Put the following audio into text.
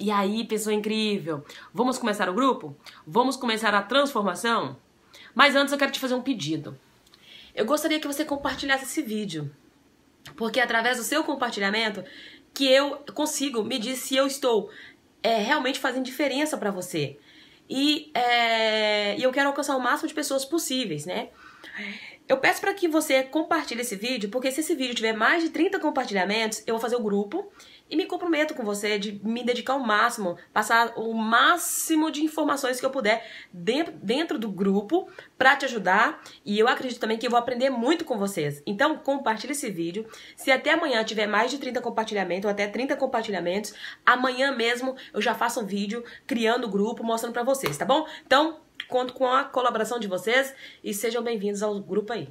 E aí, pessoa incrível, vamos começar o grupo? Vamos começar a transformação? Mas antes eu quero te fazer um pedido. Eu gostaria que você compartilhasse esse vídeo, porque é através do seu compartilhamento que eu consigo medir se eu estou é, realmente fazendo diferença para você. E, é, e eu quero alcançar o máximo de pessoas possíveis, né? Eu peço para que você compartilhe esse vídeo, porque se esse vídeo tiver mais de 30 compartilhamentos, eu vou fazer o grupo e me comprometo com você de me dedicar ao máximo, passar o máximo de informações que eu puder dentro, dentro do grupo para te ajudar. E eu acredito também que eu vou aprender muito com vocês. Então, compartilhe esse vídeo. Se até amanhã tiver mais de 30 compartilhamentos ou até 30 compartilhamentos, amanhã mesmo eu já faço um vídeo criando o grupo, mostrando para vocês, tá bom? Então, Conto com a colaboração de vocês e sejam bem-vindos ao grupo aí.